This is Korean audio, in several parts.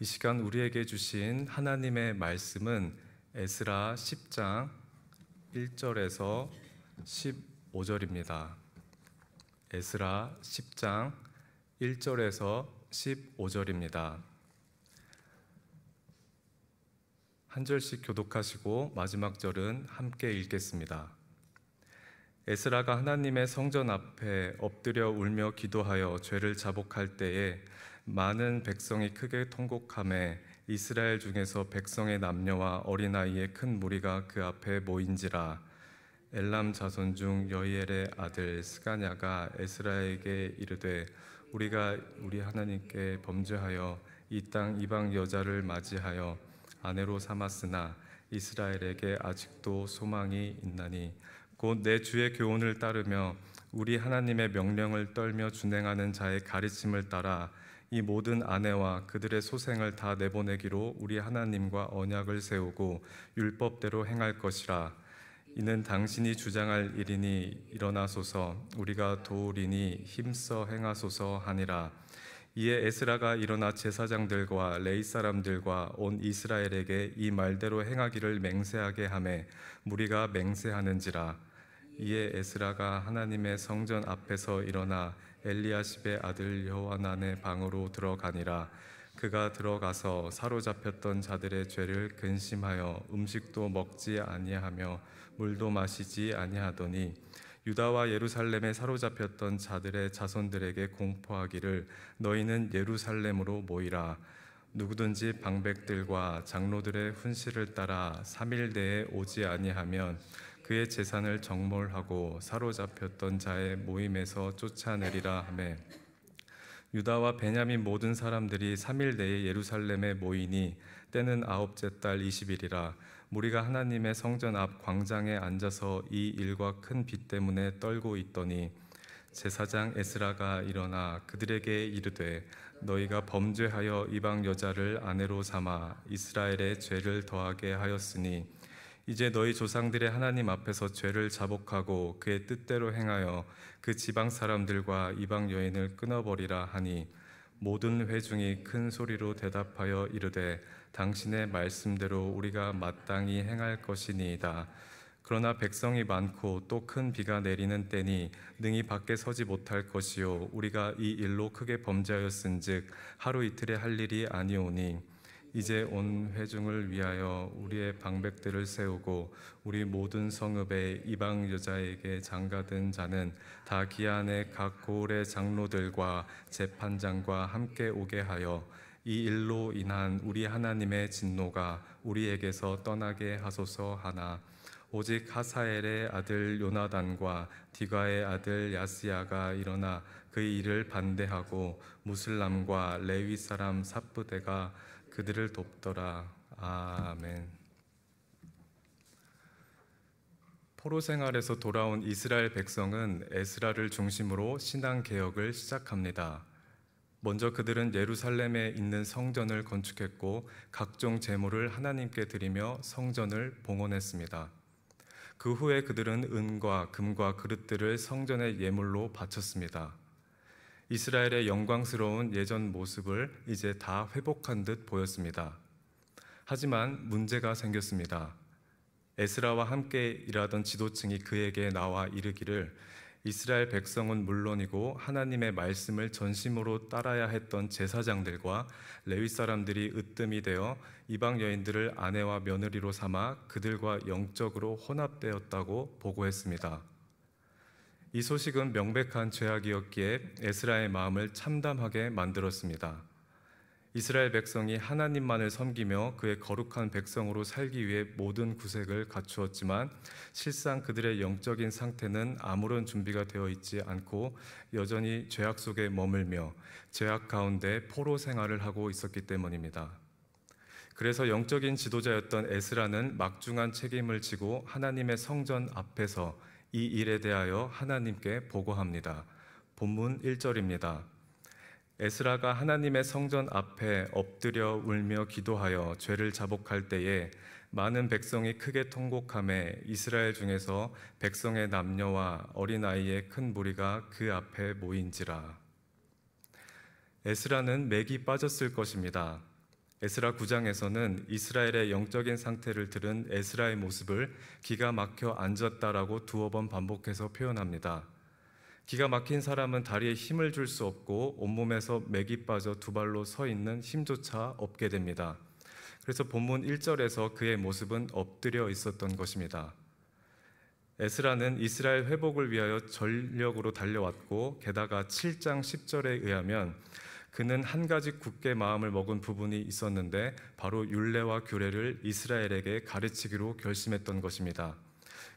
이 시간 우리에게 주신 하나님의 말씀은 에스라 10장 1절에서 15절입니다. 에스라 10장 1절에서 15절입니다. 한 절씩 교독하시고 마지막 절은 함께 읽겠습니다. 에스라가 하나님의 성전 앞에 엎드려 울며 기도하여 죄를 자복할 때에 많은 백성이 크게 통곡함에 이스라엘 중에서 백성의 남녀와 어린아이의 큰 무리가 그 앞에 모인지라 엘람 자손 중 여이엘의 아들 스가냐가 에스라에게 이르되 우리가 우리 하나님께 범죄하여 이 땅 이방 여자를 맞이하여 아내로 삼았으나 이스라엘에게 아직도 소망이 있나니 곧 내 주의 교훈을 따르며 우리 하나님의 명령을 떨며 준행하는 자의 가르침을 따라 이 모든 아내와 그들의 소생을 다 내보내기로 우리 하나님과 언약을 세우고 율법대로 행할 것이라 이는 당신이 주장할 일이니 일어나소서 우리가 도우리니 힘써 행하소서 하니라 이에 에스라가 일어나 제사장들과 레이 사람들과 온 이스라엘에게 이 말대로 행하기를 맹세하게 함에 무리가 맹세하는지라 이에 에스라가 하나님의 성전 앞에서 일어나 엘리야십의 아들 여호와난의 방으로 들어가니라 그가 들어가서 사로잡혔던 자들의 죄를 근심하여 음식도 먹지 아니하며 물도 마시지 아니하더니 유다와 예루살렘에 사로잡혔던 자들의 자손들에게 공포하기를 너희는 예루살렘으로 모이라 누구든지 방백들과 장로들의 훈시를 따라 3일내에 오지 아니하면 그의 재산을 정몰하고 사로잡혔던 자의 모임에서 쫓아내리라 하매 유다와 베냐민 모든 사람들이 3일 내에 예루살렘에 모이니 때는 아홉째 달 20일이라 우리가 하나님의 성전 앞 광장에 앉아서 이 일과 큰빛 때문에 떨고 있더니 제사장 에스라가 일어나 그들에게 이르되 너희가 범죄하여 이방 여자를 아내로 삼아 이스라엘의 죄를 더하게 하였으니 이제 너희 조상들의 하나님 앞에서 죄를 자복하고 그의 뜻대로 행하여 그 지방 사람들과 이방 여인을 끊어버리라 하니 모든 회중이 큰 소리로 대답하여 이르되 당신의 말씀대로 우리가 마땅히 행할 것이니이다. 그러나 백성이 많고 또 큰 비가 내리는 때니 능히 밖에 서지 못할 것이요 우리가 이 일로 크게 범죄하였은즉 하루 이틀에 할 일이 아니오니 이제 온 회중을 위하여 우리의 방백들을 세우고 우리 모든 성읍의 이방 여자에게 장가든 자는 다기안의각 고을의 장로들과 재판장과 함께 오게 하여 이 일로 인한 우리 하나님의 진노가 우리에게서 떠나게 하소서 하나 오직 하사엘의 아들 요나단과 디가의 아들 야스야가 일어나 그 일을 반대하고 무슬람과 레위 사람 삽부대가 그들을 돕더라. 아멘. 포로 생활에서 돌아온 이스라엘 백성은 에스라를 중심으로 신앙 개혁을 시작합니다. 먼저 그들은 예루살렘에 있는 성전을 건축했고 각종 제물을 하나님께 드리며 성전을 봉헌했습니다. 그 후에 그들은 은과 금과 그릇들을 성전의 예물로 바쳤습니다. 이스라엘의 영광스러운 예전 모습을 이제 다 회복한 듯 보였습니다. 하지만 문제가 생겼습니다. 에스라와 함께 일하던 지도층이 그에게 나와 이르기를 이스라엘 백성은 물론이고 하나님의 말씀을 전심으로 따라야 했던 제사장들과 레위 사람들이 으뜸이 되어 이방 여인들을 아내와 며느리로 삼아 그들과 영적으로 혼합되었다고 보고했습니다. 이 소식은 명백한 죄악이었기에 에스라의 마음을 참담하게 만들었습니다. 이스라엘 백성이 하나님만을 섬기며 그의 거룩한 백성으로 살기 위해 모든 구색을 갖추었지만 실상 그들의 영적인 상태는 아무런 준비가 되어 있지 않고 여전히 죄악 속에 머물며 죄악 가운데 포로 생활을 하고 있었기 때문입니다. 그래서 영적인 지도자였던 에스라는 막중한 책임을 지고 하나님의 성전 앞에서 이 일에 대하여 하나님께 보고합니다. 본문 1절입니다. 에스라가 하나님의 성전 앞에 엎드려 울며 기도하여 죄를 자복할 때에 많은 백성이 크게 통곡함에 이스라엘 중에서 백성의 남녀와 어린아이의 큰 무리가 그 앞에 모인지라. 에스라는 맥이 빠졌을 것입니다. 에스라 9장에서는 이스라엘의 영적인 상태를 들은 에스라의 모습을 기가 막혀 앉았다라고 두어 번 반복해서 표현합니다. 기가 막힌 사람은 다리에 힘을 줄 수 없고 온몸에서 맥이 빠져 두 발로 서 있는 힘조차 없게 됩니다. 그래서 본문 1절에서 그의 모습은 엎드려 있었던 것입니다. 에스라는 이스라엘 회복을 위하여 전력으로 달려왔고 게다가 7장 10절에 의하면 그는 한 가지 굳게 마음을 먹은 부분이 있었는데 바로 율례와 규례를 이스라엘에게 가르치기로 결심했던 것입니다.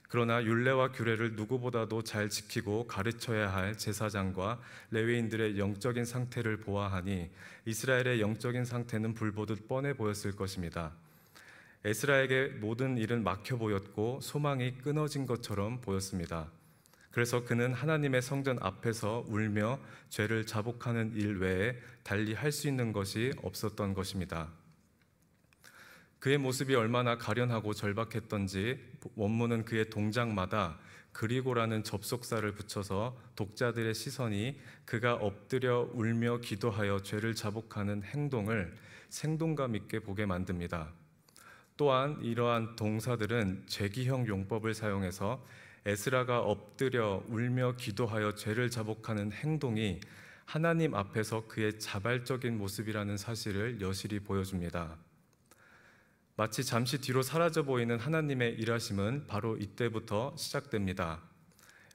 그러나 율례와 규례를 누구보다도 잘 지키고 가르쳐야 할 제사장과 레위인들의 영적인 상태를 보아하니 이스라엘의 영적인 상태는 불보듯 뻔해 보였을 것입니다. 에스라에게 모든 일은 막혀 보였고 소망이 끊어진 것처럼 보였습니다. 그래서 그는 하나님의 성전 앞에서 울며 죄를 자복하는 일 외에 달리 할 수 있는 것이 없었던 것입니다. 그의 모습이 얼마나 가련하고 절박했던지 원문은 그의 동작마다 그리고라는 접속사를 붙여서 독자들의 시선이 그가 엎드려 울며 기도하여 죄를 자복하는 행동을 생동감 있게 보게 만듭니다. 또한 이러한 동사들은 죄기형 용법을 사용해서 에스라가 엎드려 울며 기도하여 죄를 자복하는 행동이 하나님 앞에서 그의 자발적인 모습이라는 사실을 여실히 보여줍니다. 마치 잠시 뒤로 사라져 보이는 하나님의 일하심은 바로 이때부터 시작됩니다.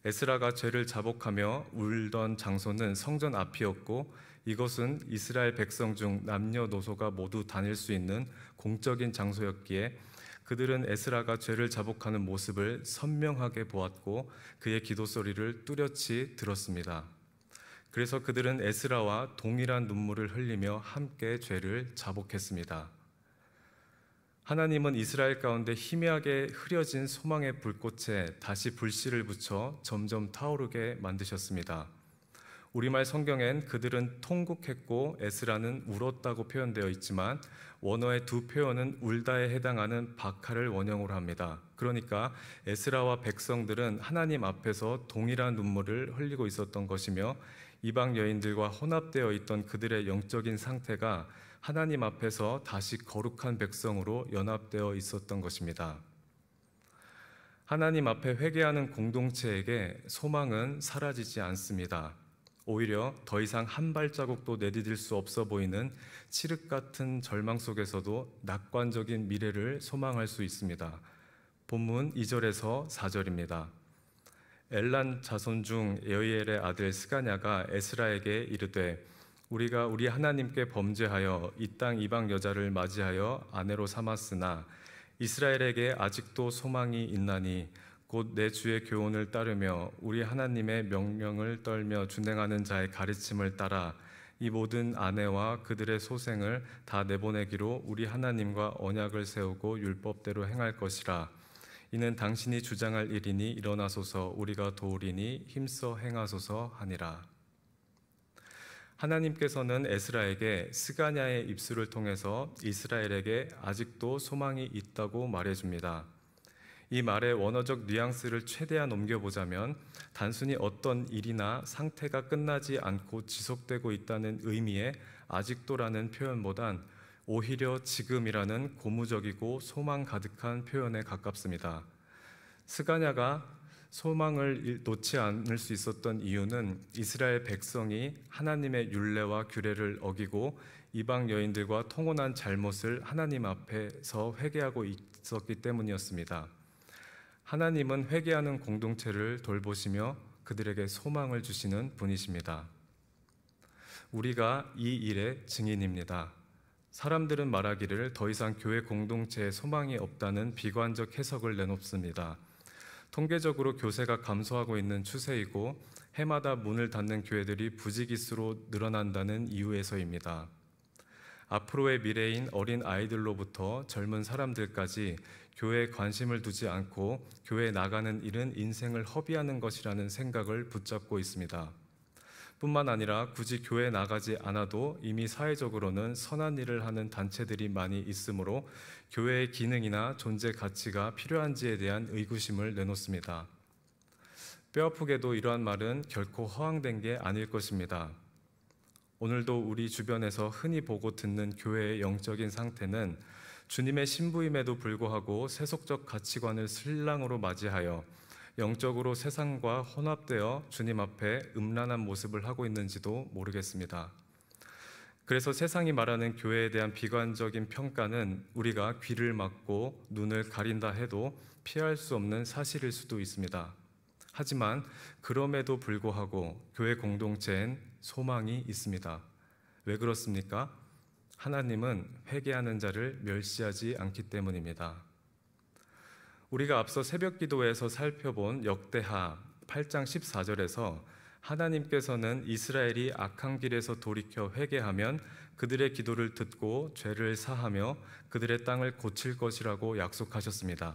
에스라가 죄를 자복하며 울던 장소는 성전 앞이었고 이것은 이스라엘 백성 중 남녀노소가 모두 다닐 수 있는 공적인 장소였기에 그들은 에스라가 죄를 자복하는 모습을 선명하게 보았고 그의 기도 소리를 뚜렷이 들었습니다. 그래서 그들은 에스라와 동일한 눈물을 흘리며 함께 죄를 자복했습니다. 하나님은 이스라엘 가운데 희미하게 흐려진 소망의 불꽃에 다시 불씨를 붙여 점점 타오르게 만드셨습니다. 우리말 성경엔 그들은 통곡했고 에스라는 울었다고 표현되어 있지만 원어의 두 표현은 울다에 해당하는 박하를 원형으로 합니다. 그러니까 에스라와 백성들은 하나님 앞에서 동일한 눈물을 흘리고 있었던 것이며 이방 여인들과 혼합되어 있던 그들의 영적인 상태가 하나님 앞에서 다시 거룩한 백성으로 연합되어 있었던 것입니다. 하나님 앞에 회개하는 공동체에게 소망은 사라지지 않습니다. 오히려 더 이상 한 발자국도 내디딜 수 없어 보이는 칠흑 같은 절망 속에서도 낙관적인 미래를 소망할 수 있습니다. 본문 2절에서 4절입니다. 엘란 자손 중 에어이엘의 아들 스가냐가 에스라에게 이르되 우리가 우리 하나님께 범죄하여 이 땅 이방 여자를 맞이하여 아내로 삼았으나 이스라엘에게 아직도 소망이 있나니 곧내 주의 교훈을 따르며 우리 하나님의 명령을 떨며 준행하는 자의 가르침을 따라 이 모든 아내와 그들의 소생을 다 내보내기로 우리 하나님과 언약을 세우고 율법대로 행할 것이라. 이는 당신이 주장할 일이니 일어나소서 우리가 도우리니 힘써 행하소서 하니라. 하나님께서는 에스라에게 스가냐의 입술을 통해서 이스라엘에게 아직도 소망이 있다고 말해줍니다. 이 말의 원어적 뉘앙스를 최대한 옮겨보자면 단순히 어떤 일이나 상태가 끝나지 않고 지속되고 있다는 의미의 아직도라는 표현보단 오히려 지금이라는 고무적이고 소망 가득한 표현에 가깝습니다. 스가냐가 소망을 놓지 않을 수 있었던 이유는 이스라엘 백성이 하나님의 율례와 규례를 어기고 이방 여인들과 통혼한 잘못을 하나님 앞에서 회개하고 있었기 때문이었습니다. 하나님은 회개하는 공동체를 돌보시며 그들에게 소망을 주시는 분이십니다. 우리가 이 일의 증인입니다. 사람들은 말하기를 더 이상 교회 공동체에 소망이 없다는 비관적 해석을 내놓습니다. 통계적으로 교세가 감소하고 있는 추세이고 해마다 문을 닫는 교회들이 부지기수로 늘어난다는 이유에서입니다. 앞으로의 미래인 어린 아이들로부터 젊은 사람들까지 교회에 관심을 두지 않고 교회에 나가는 일은 인생을 허비하는 것이라는 생각을 붙잡고 있습니다. 뿐만 아니라 굳이 교회 나가지 않아도 이미 사회적으로는 선한 일을 하는 단체들이 많이 있으므로 교회의 기능이나 존재 가치가 필요한지에 대한 의구심을 내놓습니다. 뼈아프게도 이러한 말은 결코 허황된 게 아닐 것입니다. 오늘도 우리 주변에서 흔히 보고 듣는 교회의 영적인 상태는 주님의 신부임에도 불구하고 세속적 가치관을 신랑으로 맞이하여 영적으로 세상과 혼합되어 주님 앞에 음란한 모습을 하고 있는지도 모르겠습니다. 그래서 세상이 말하는 교회에 대한 비관적인 평가는 우리가 귀를 막고 눈을 가린다 해도 피할 수 없는 사실일 수도 있습니다. 하지만 그럼에도 불구하고 교회 공동체엔 소망이 있습니다. 왜 그렇습니까? 하나님은 회개하는 자를 멸시하지 않기 때문입니다. 우리가 앞서 새벽 기도에서 살펴본 역대하 8장 14절에서 하나님께서는 이스라엘이 악한 길에서 돌이켜 회개하면 그들의 기도를 듣고 죄를 사하며 그들의 땅을 고칠 것이라고 약속하셨습니다.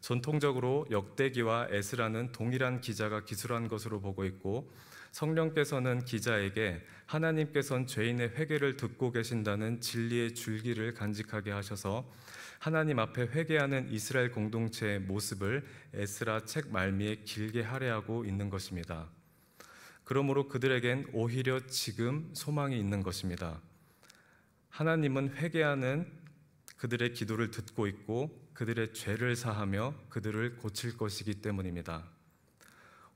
전통적으로 역대기와 에스라는 동일한 기자가 기술한 것으로 보고 있고 성령께서는 기자에게 하나님께선 죄인의 회개를 듣고 계신다는 진리의 줄기를 간직하게 하셔서 하나님 앞에 회개하는 이스라엘 공동체의 모습을 에스라 책 말미에 길게 할애하고 있는 것입니다. 그러므로 그들에겐 오히려 지금 소망이 있는 것입니다. 하나님은 회개하는 그들의 기도를 듣고 있고 그들의 죄를 사하며 그들을 고칠 것이기 때문입니다.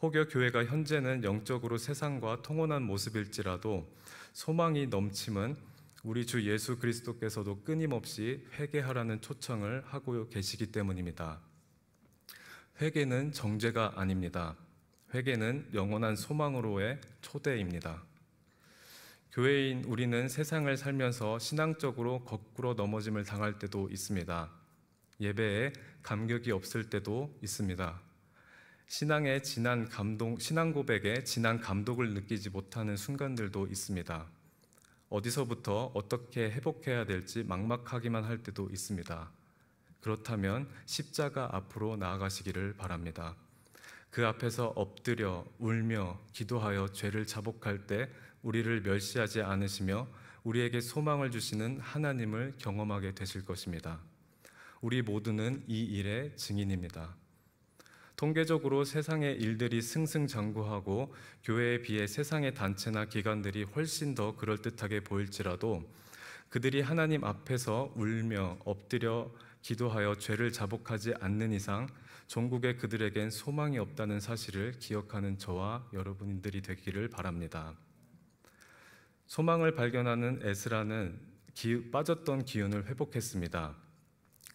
혹여 교회가 현재는 영적으로 세상과 통혼한 모습일지라도 소망이 넘침은 우리 주 예수 그리스도께서도 끊임없이 회개하라는 초청을 하고 계시기 때문입니다. 회개는 정죄가 아닙니다. 회개는 영원한 소망으로의 초대입니다. 교회인 우리는 세상을 살면서 신앙적으로 거꾸로 넘어짐을 당할 때도 있습니다. 예배에 감격이 없을 때도 있습니다. 신앙의 진한 감동, 신앙 고백에 진한 감독을 느끼지 못하는 순간들도 있습니다. 어디서부터 어떻게 회복해야 될지 막막하기만 할 때도 있습니다. 그렇다면 십자가 앞으로 나아가시기를 바랍니다. 그 앞에서 엎드려 울며 기도하여 죄를 자복할 때 우리를 멸시하지 않으시며 우리에게 소망을 주시는 하나님을 경험하게 되실 것입니다. 우리 모두는 이 일의 증인입니다. 통계적으로 세상의 일들이 승승장구하고 교회에 비해 세상의 단체나 기관들이 훨씬 더 그럴듯하게 보일지라도 그들이 하나님 앞에서 울며 엎드려 기도하여 죄를 자복하지 않는 이상 종국의 그들에겐 소망이 없다는 사실을 기억하는 저와 여러분들이 되기를 바랍니다. 소망을 발견하는 에스라는 기, 빠졌던 기운을 회복했습니다.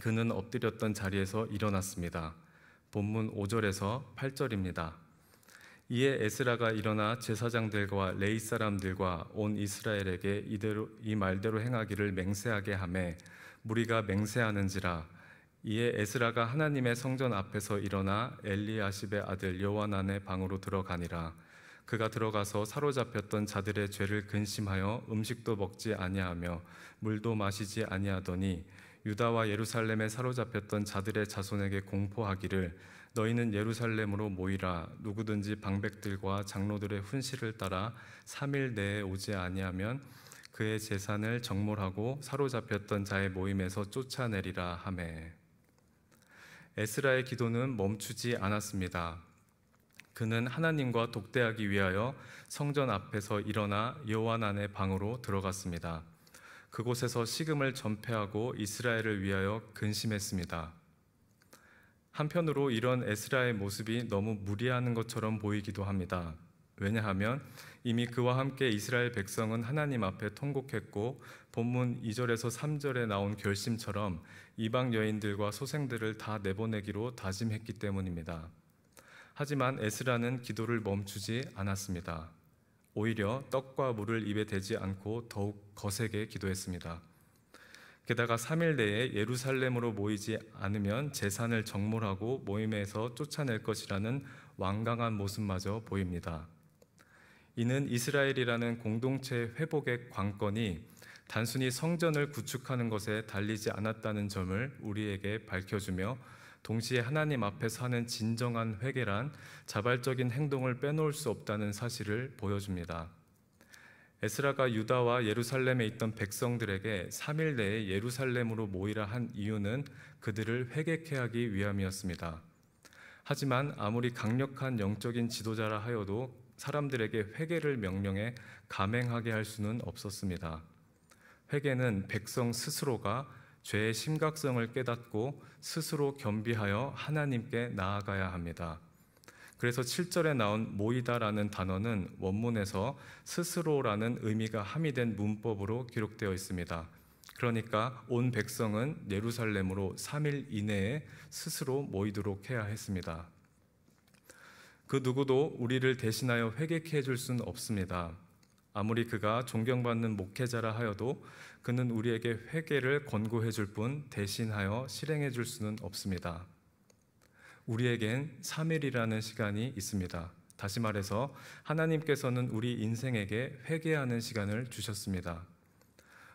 그는 엎드렸던 자리에서 일어났습니다. 본문 5절에서 8절입니다. 이에 에스라가 일어나 제사장들과 레이 사람들과 온 이스라엘에게 이대로 이 말대로 행하기를 맹세하게 하매 무리가 맹세하는지라 이에 에스라가 하나님의 성전 앞에서 일어나 엘리아십의 아들 여호와의 방으로 들어가니라 그가 들어가서 사로잡혔던 자들의 죄를 근심하여 음식도 먹지 아니하며 물도 마시지 아니하더니 유다와 예루살렘에 사로잡혔던 자들의 자손에게 공포하기를 너희는 예루살렘으로 모이라 누구든지 방백들과 장로들의 훈실을 따라 3일 내에 오지 아니하면 그의 재산을 정몰하고 사로잡혔던 자의 모임에서 쫓아내리라 하매 에스라의 기도는 멈추지 않았습니다. 그는 하나님과 독대하기 위하여 성전 앞에서 일어나 여호와 안의 방으로 들어갔습니다. 그곳에서 식음을 전폐하고 이스라엘을 위하여 근심했습니다. 한편으로 이런 에스라의 모습이 너무 무리하는 것처럼 보이기도 합니다. 왜냐하면 이미 그와 함께 이스라엘 백성은 하나님 앞에 통곡했고 본문 2절에서 3절에 나온 결심처럼 이방 여인들과 소생들을 다 내보내기로 다짐했기 때문입니다. 하지만 에스라는 기도를 멈추지 않았습니다. 오히려 떡과 물을 입에 대지 않고 더욱 거세게 기도했습니다. 게다가 3일 내에 예루살렘으로 모이지 않으면 재산을 정몰하고 모임에서 쫓아낼 것이라는 완강한 모습마저 보입니다. 이는 이스라엘이라는 공동체 회복의 관건이 단순히 성전을 구축하는 것에 달리지 않았다는 점을 우리에게 밝혀주며 동시에 하나님 앞에서 하는 진정한 회개란 자발적인 행동을 빼놓을 수 없다는 사실을 보여줍니다. 에스라가 유다와 예루살렘에 있던 백성들에게 3일 내에 예루살렘으로 모이라 한 이유는 그들을 회개케 하기 위함이었습니다. 하지만 아무리 강력한 영적인 지도자라 하여도 사람들에게 회개를 명령해 감행하게 할 수는 없었습니다. 회개는 백성 스스로가 죄의 심각성을 깨닫고 스스로 겸비하여 하나님께 나아가야 합니다. 그래서 7절에 나온 모이다라는 단어는 원문에서 스스로라는 의미가 함의된 문법으로 기록되어 있습니다. 그러니까 온 백성은 예루살렘으로 3일 이내에 스스로 모이도록 해야 했습니다. 그 누구도 우리를 대신하여 회개케 해줄 수는 없습니다. 아무리 그가 존경받는 목회자라 하여도 그는 우리에게 회개를 권고해 줄 뿐 대신하여 실행해 줄 수는 없습니다. 우리에겐 3일이라는 시간이 있습니다. 다시 말해서 하나님께서는 우리 인생에게 회개하는 시간을 주셨습니다.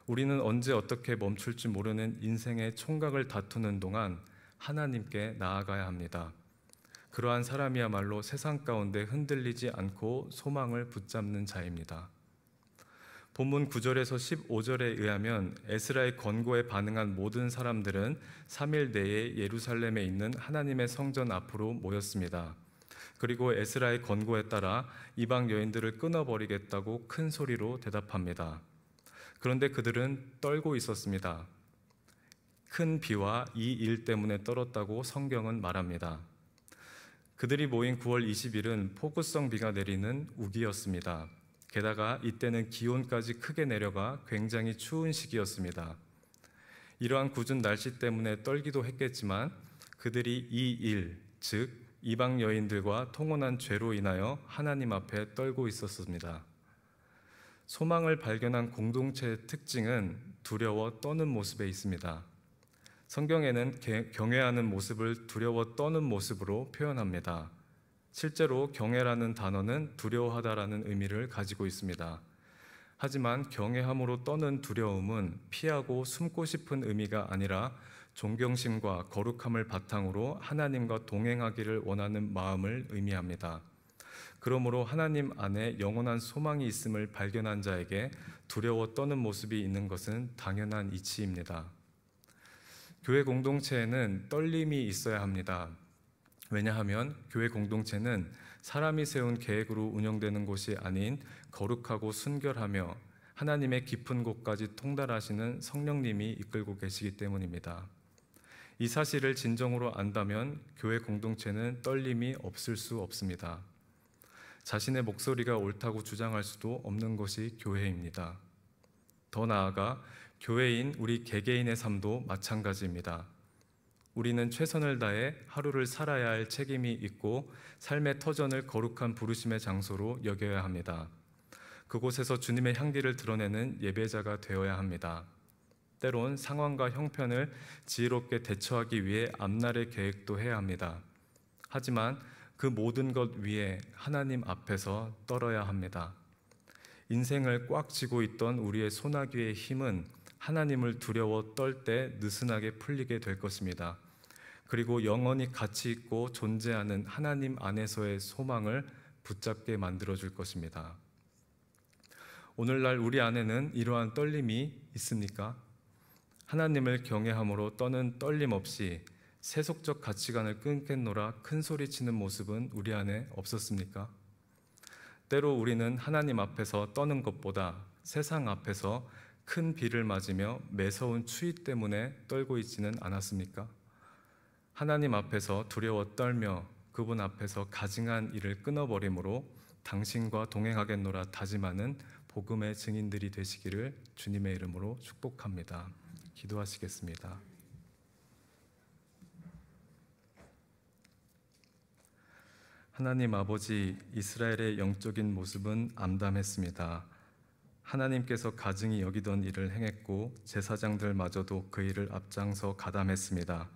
우리는 언제 어떻게 멈출지 모르는 인생의 총각을 다투는 동안 하나님께 나아가야 합니다. 그러한 사람이야말로 세상 가운데 흔들리지 않고 소망을 붙잡는 자입니다. 본문 9절에서 15절에 의하면 에스라의 권고에 반응한 모든 사람들은 3일 내에 예루살렘에 있는 하나님의 성전 앞으로 모였습니다. 그리고 에스라의 권고에 따라 이방 여인들을 끊어버리겠다고 큰 소리로 대답합니다. 그런데 그들은 떨고 있었습니다. 큰 비와 이 일 때문에 떨었다고 성경은 말합니다. 그들이 모인 9월 20일은 폭우성 비가 내리는 우기였습니다. 게다가 이때는 기온까지 크게 내려가 굉장히 추운 시기였습니다. 이러한 궂은 날씨 때문에 떨기도 했겠지만 그들이 이 일, 즉 이방 여인들과 통혼한 죄로 인하여 하나님 앞에 떨고 있었습니다. 소망을 발견한 공동체의 특징은 두려워 떠는 모습에 있습니다. 성경에는 경외하는 모습을 두려워 떠는 모습으로 표현합니다. 실제로 경애라는 단어는 두려워하다라는 의미를 가지고 있습니다. 하지만 경외함으로 떠는 두려움은 피하고 숨고 싶은 의미가 아니라 존경심과 거룩함을 바탕으로 하나님과 동행하기를 원하는 마음을 의미합니다. 그러므로 하나님 안에 영원한 소망이 있음을 발견한 자에게 두려워 떠는 모습이 있는 것은 당연한 이치입니다. 교회 공동체에는 떨림이 있어야 합니다. 왜냐하면 교회 공동체는 사람이 세운 계획으로 운영되는 곳이 아닌 거룩하고 순결하며 하나님의 깊은 곳까지 통달하시는 성령님이 이끌고 계시기 때문입니다. 이 사실을 진정으로 안다면 교회 공동체는 떨림이 없을 수 없습니다. 자신의 목소리가 옳다고 주장할 수도 없는 것이 교회입니다. 더 나아가 교회인 우리 개개인의 삶도 마찬가지입니다. 우리는 최선을 다해 하루를 살아야 할 책임이 있고 삶의 터전을 거룩한 부르심의 장소로 여겨야 합니다. 그곳에서 주님의 향기를 드러내는 예배자가 되어야 합니다. 때론 상황과 형편을 지혜롭게 대처하기 위해 앞날의 계획도 해야 합니다. 하지만 그 모든 것 위에 하나님 앞에서 떨어야 합니다. 인생을 꽉 쥐고 있던 우리의 소나귀의 힘은 하나님을 두려워 떨 때 느슨하게 풀리게 될 것입니다. 그리고 영원히 가치 있고 존재하는 하나님 안에서의 소망을 붙잡게 만들어 줄 것입니다. 오늘날 우리 안에는 이러한 떨림이 있습니까? 하나님을 경외함으로 떠는 떨림 없이 세속적 가치관을 끊겠노라 큰 소리치는 모습은 우리 안에 없었습니까? 때로 우리는 하나님 앞에서 떠는 것보다 세상 앞에서 큰 비를 맞으며 매서운 추위 때문에 떨고 있지는 않았습니까? 하나님 앞에서 두려워 떨며 그분 앞에서 가증한 일을 끊어버림으로 당신과 동행하겠노라 다짐하는 복음의 증인들이 되시기를 주님의 이름으로 축복합니다. 기도하시겠습니다. 하나님 아버지 이스라엘의 영적인 모습은 암담했습니다. 하나님께서 가증히 여기던 일을 행했고 제사장들마저도 그 일을 앞장서 가담했습니다.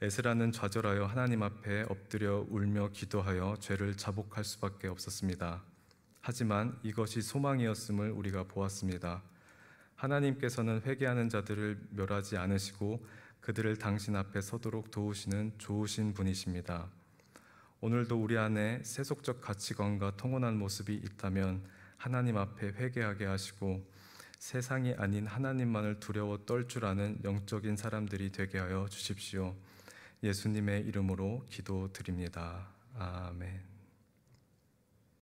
에스라는 좌절하여 하나님 앞에 엎드려 울며 기도하여 죄를 자복할 수밖에 없었습니다. 하지만 이것이 소망이었음을 우리가 보았습니다. 하나님께서는 회개하는 자들을 멸하지 않으시고 그들을 당신 앞에 서도록 도우시는 좋으신 분이십니다. 오늘도 우리 안에 세속적 가치관과 통혼한 모습이 있다면 하나님 앞에 회개하게 하시고 세상이 아닌 하나님만을 두려워 떨 줄 아는 영적인 사람들이 되게 하여 주십시오. 예수님의 이름으로 기도드립니다. 아멘.